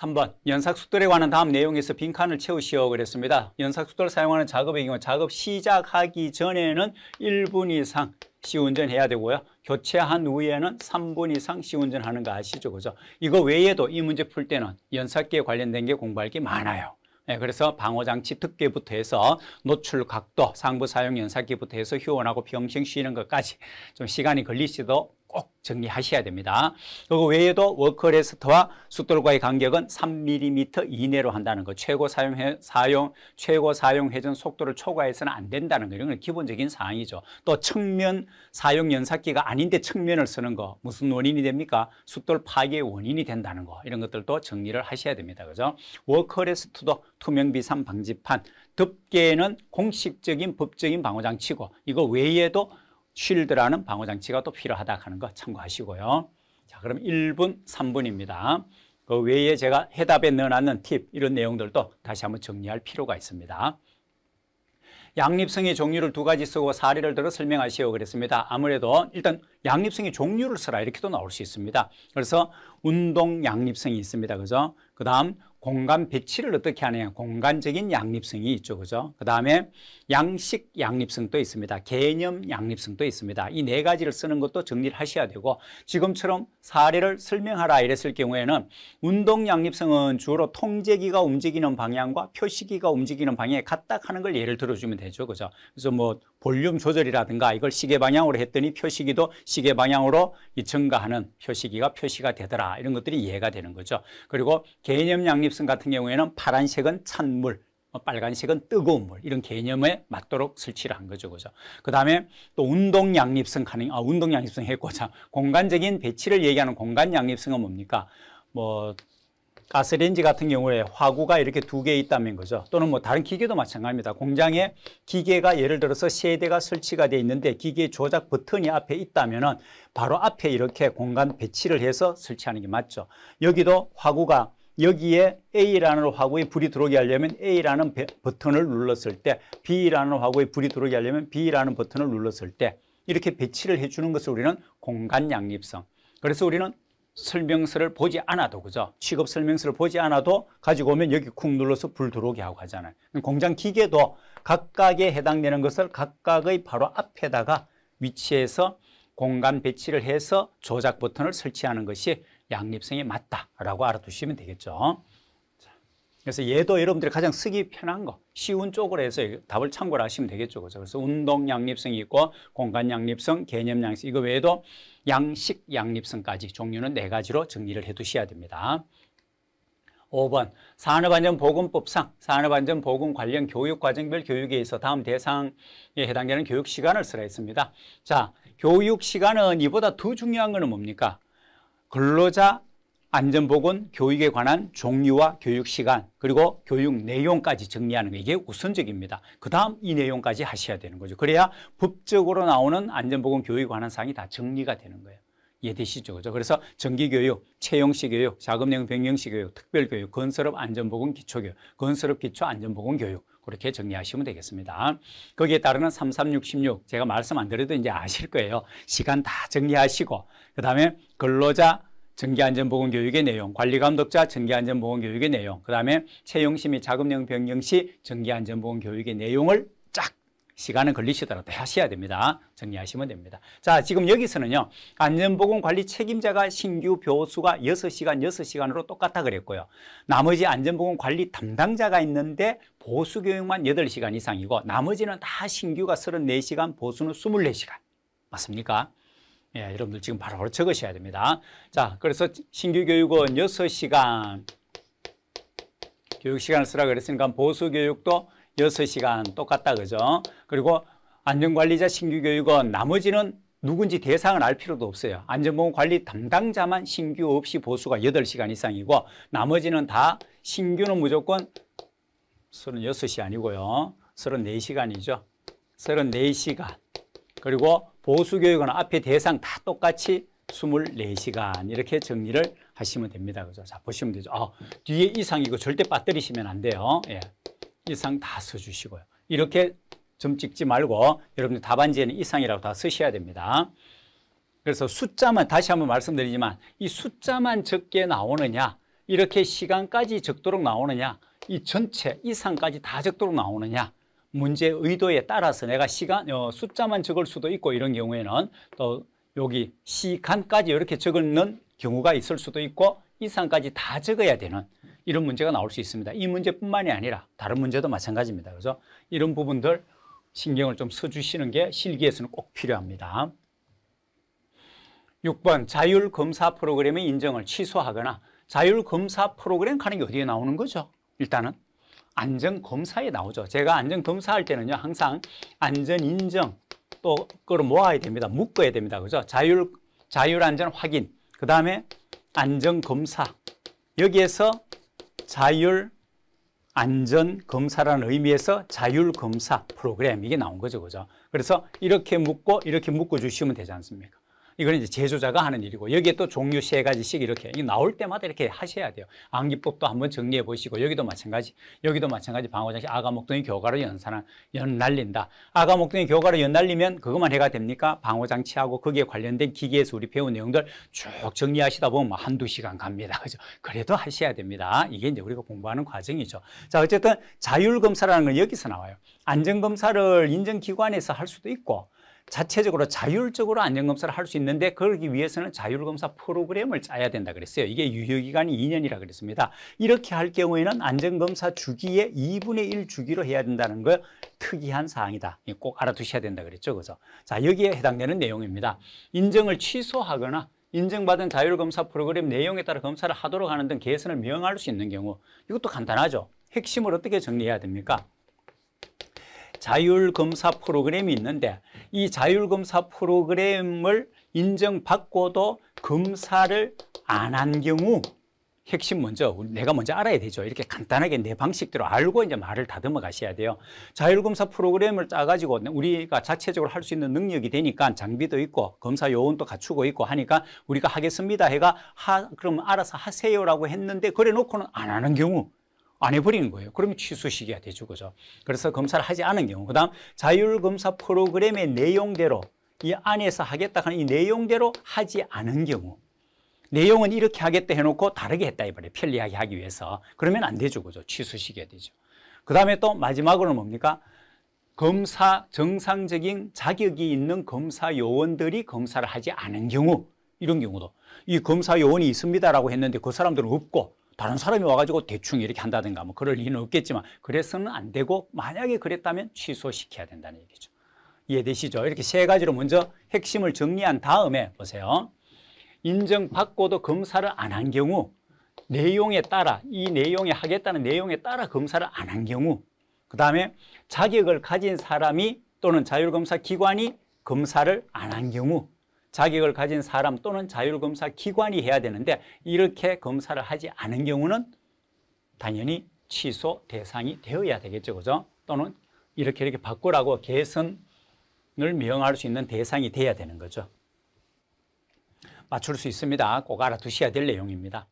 3번 연삭속돌에 관한 다음 내용에서 빈칸을 채우시오 그랬습니다. 연삭속돌 사용하는 작업의 경우 작업 시작하기 전에는 1분 이상 시운전해야 되고요. 교체한 후에는 3분 이상 시운전하는 거 아시죠? 그죠? 이거 외에도 이 문제 풀 때는 연삭기에 관련된 게 공부할 게 많아요. 네, 그래서 방어장치 특개부터 해서 노출 각도, 상부 사용 연삭기부터 해서 휴원하고 병행 쉬는 것까지 좀 시간이 걸리시도 꼭 정리하셔야 됩니다. 그리고 외에도 워커레스트와 숫돌과의 간격은 3mm 이내로 한다는 것, 최고 사용 회, 사용 최고 사용 회전 속도를 초과해서는 안 된다는 거 이런 건 기본적인 사항이죠. 또 측면 사용 연삭기가 아닌데 측면을 쓰는 거 무슨 원인이 됩니까? 숫돌 파괴 원인이 된다는 거 이런 것들도 정리를 하셔야 됩니다. 그죠? 워커레스트도 투명 비상 방지판 덮개는 공식적인 법적인 방어장치고 이거 외에도 쉴드라는 방어 장치가 또 필요하다 하는 거 참고하시고요. 자, 그럼 1분, 3분입니다. 그 외에 제가 해답에 넣어놨는 팁 이런 내용들도 다시 한번 정리할 필요가 있습니다. 양립성의 종류를 두 가지 쓰고 사례를 들어 설명하시오 그랬습니다. 아무래도 일단 양립성의 종류를 쓰라 이렇게도 나올 수 있습니다. 그래서 운동 양립성이 있습니다. 그죠? 그 다음 공간 배치를 어떻게 하느냐 공간적인 양립성이 있죠. 그죠? 그 다음에 양식 양립성도 있습니다. 개념 양립성도 있습니다. 이 네 가지를 쓰는 것도 정리를 하셔야 되고 지금처럼 사례를 설명하라 이랬을 경우에는 운동 양립성은 주로 통제기가 움직이는 방향과 표시기가 움직이는 방향에 같닥하는 걸 예를 들어주면 되죠. 그죠? 그래서 뭐 볼륨 조절이라든가 이걸 시계 방향으로 했더니 표시기도 시계 방향으로 이 증가하는 표시기가 표시가 되더라 이런 것들이 이해가 되는 거죠. 그리고 개념 양립성 같은 경우에는 파란색은 찬물, 뭐 빨간색은 뜨거운 물 이런 개념에 맞도록 설치를 한 거죠, 그죠? 그 다음에 또 운동 양립성 가능, 아 운동 양립성 했고 자 공간적인 배치를 얘기하는 공간 양립성은 뭡니까? 뭐 가스레인지 같은 경우에 화구가 이렇게 두 개 있다면 거죠. 또는 뭐 다른 기계도 마찬가지입니다. 공장에 기계가 예를 들어서 세 대가 설치가 되어 있는데 기계 조작 버튼이 앞에 있다면은 바로 앞에 이렇게 공간 배치를 해서 설치하는 게 맞죠. 여기도 화구가 여기에 A라는 화구에 불이 들어오게 하려면 A라는 버튼을 눌렀을 때 B라는 화구에 불이 들어오게 하려면 B라는 버튼을 눌렀을 때 이렇게 배치를 해주는 것을 우리는 공간 양립성. 그래서 우리는 설명서를 보지 않아도 그죠? 취급 설명서를 보지 않아도 가지고 오면 여기 쿵 눌러서 불 들어오게 하고 하잖아요. 공장 기계도 각각에 해당되는 것을 각각의 바로 앞에다가 위치해서 공간 배치를 해서 조작 버튼을 설치하는 것이 양립성이 맞다라고 알아두시면 되겠죠. 그래서 얘도 여러분들이 가장 쓰기 편한 거, 쉬운 쪽으로 해서 답을 참고를 하시면 되겠죠. 그죠? 그래서 운동 양립성이 있고, 공간 양립성, 개념 양립성, 이거 외에도 양식 양립성까지 종류는 네 가지로 정리를 해 두셔야 됩니다. 5번 산업안전보건법상 산업안전보건 관련 교육과정별 교육에 있어 다음 대상에 해당되는 교육시간을 쓰라 했습니다. 자, 교육시간은 이보다 더 중요한 것은 뭡니까? 근로자 안전보건 교육에 관한 종류와 교육 시간 그리고 교육 내용까지 정리하는 게 이게 우선적입니다. 그 다음 이 내용까지 하셔야 되는 거죠. 그래야 법적으로 나오는 안전보건 교육에 관한 사항이 다 정리가 되는 거예요. 이해되시죠? 그죠? 그래서 정기교육, 채용시 교육, 자금형 변경시 교육, 특별교육, 건설업 안전보건 기초교육, 건설업 기초 안전보건 교육 그렇게 정리하시면 되겠습니다. 거기에 따르는 3366 제가 말씀 안 드려도 이제 아실 거예요. 시간 다 정리하시고 그 다음에 근로자 전기안전보건교육의 내용, 관리감독자 전기안전보건교육의 내용, 그 다음에 채용시 및자금형 변경 시 전기안전보건교육의 내용을 쫙 시간은 걸리시더라도 하셔야 됩니다. 정리하시면 됩니다. 자, 지금 여기서는요. 안전보건관리 책임자가 신규 교수가 6시간, 6시간으로 똑같다 그랬고요. 나머지 안전보건관리 담당자가 있는데 보수교육만 8시간 이상이고 나머지는 다 신규가 34시간, 보수는 24시간. 맞습니까? 예, 여러분들 지금 바로 적으셔야 됩니다. 자, 그래서 신규 교육은 6시간 교육 시간을 쓰라 그랬으니까 보수 교육도 6시간 똑같다 그죠? 그리고 안전관리자 신규 교육은 나머지는 누군지 대상을 알 필요도 없어요. 안전보건관리 담당자만 신규 없이 보수가 8시간 이상이고 나머지는 다 신규는 무조건 36시 아니고요. 34시간이죠. 34시간 그리고 보수교육은 앞에 대상 다 똑같이 24시간 이렇게 정리를 하시면 됩니다. 그죠? 자, 보시면 되죠. 아, 뒤에 이상 이거 절대 빠뜨리시면 안 돼요. 예. 이상 다 써주시고요. 이렇게 점 찍지 말고 여러분들 답안지에는 이상이라고 다 쓰셔야 됩니다. 그래서 숫자만 다시 한번 말씀드리지만 이 숫자만 적게 나오느냐 이렇게 시간까지 적도록 나오느냐 이 전체 이상까지 다 적도록 나오느냐 문제의 의도에 따라서 내가 시간, 어, 숫자만 적을 수도 있고 이런 경우에는 또 여기 시간까지 이렇게 적는 경우가 있을 수도 있고 이상까지 다 적어야 되는 이런 문제가 나올 수 있습니다. 이 문제뿐만이 아니라 다른 문제도 마찬가지입니다. 그래서 이런 부분들 신경을 좀 써주시는 게 실기에서는 꼭 필요합니다. 6번 자율검사 프로그램의 인정을 취소하거나 자율검사 프로그램 가는 게 어디에 나오는 거죠? 일단은 안전검사에 나오죠. 제가 안전검사할 때는요. 항상 안전인정 또 그걸 모아야 됩니다. 묶어야 됩니다. 그죠? 자율, 자율안전 확인 그 다음에 안전검사 여기에서 자율 안전검사라는 의미에서 자율검사 프로그램 이게 나온 거죠. 그죠? 그래서 이렇게 묶고 이렇게 묶어 주시면 되지 않습니까? 이건 이제 제조자가 하는 일이고 여기에 또 종류 세 가지씩 이렇게 나올 때마다 이렇게 하셔야 돼요. 암기법도 한번 정리해 보시고 여기도 마찬가지. 여기도 마찬가지 방어장식 아가목동이 교과로 연산한 연날린다. 아가목동이 교과로 연날리면 그것만 해가 됩니까? 방어장치하고 거기에 관련된 기계에서 우리 배운 내용들 쭉 정리하시다 보면 뭐 한두 시간 갑니다. 그죠? 그래도 하셔야 됩니다. 이게 이제 우리가 공부하는 과정이죠. 자, 어쨌든 자율 검사라는 건 여기서 나와요. 안전 검사를 인증 기관에서 할 수도 있고 자체적으로 자율적으로 안전검사를 할 수 있는데 그러기 위해서는 자율검사 프로그램을 짜야 된다 그랬어요. 이게 유효기간이 2년이라 그랬습니다. 이렇게 할 경우에는 안전검사 주기에 2분의 1 주기로 해야 된다는 걸 특이한 사항이다. 예, 꼭 알아두셔야 된다 그랬죠. 그죠? 자, 여기에 해당되는 내용입니다. 인정을 취소하거나 인증받은 자율검사 프로그램 내용에 따라 검사를 하도록 하는 등 개선을 명할 수 있는 경우 이것도 간단하죠. 핵심을 어떻게 정리해야 됩니까? 자율검사 프로그램이 있는데 이 자율검사 프로그램을 인정받고도 검사를 안 한 경우 핵심 먼저 내가 먼저 알아야 되죠. 이렇게 간단하게 내 방식대로 알고 이제 말을 다듬어 가셔야 돼요. 자율검사 프로그램을 짜가지고 우리가 자체적으로 할 수 있는 능력이 되니까 장비도 있고 검사 요원도 갖추고 있고 하니까 우리가 하겠습니다 해가 하, 그럼 알아서 하세요라고 했는데 그래 놓고는 안 하는 경우 안 해버리는 거예요. 그러면 취소 시기가 되죠. 그죠? 그래서 검사를 하지 않은 경우. 그 다음 자율검사 프로그램의 내용대로 이 안에서 하겠다 하는 이 내용대로 하지 않은 경우. 내용은 이렇게 하겠다 해놓고 다르게 했다 이말이에 편리하게 하기 위해서. 그러면 안 되죠. 그죠? 취소 시기가 되죠. 그 다음에 또 마지막으로는 뭡니까? 검사, 정상적인 자격이 있는 검사 요원들이 검사를 하지 않은 경우. 이런 경우도 이 검사 요원이 있습니다라고 했는데 그 사람들은 없고 다른 사람이 와가지고 대충 이렇게 한다든가 뭐 그럴 리는 없겠지만 그래서는 안 되고 만약에 그랬다면 취소시켜야 된다는 얘기죠. 이해되시죠? 이렇게 세 가지로 먼저 핵심을 정리한 다음에 보세요. 인정받고도 검사를 안 한 경우 내용에 따라 이 내용에 하겠다는 내용에 따라 검사를 안 한 경우 그 다음에 자격을 가진 사람이 또는 자율검사 기관이 검사를 안 한 경우 자격을 가진 사람 또는 자율검사 기관이 해야 되는데 이렇게 검사를 하지 않은 경우는 당연히 취소 대상이 되어야 되겠죠. 그죠? 또는 이렇게 이렇게 바꾸라고 개선을 명할 수 있는 대상이 돼야 되는 거죠. 맞출 수 있습니다. 꼭 알아두셔야 될 내용입니다.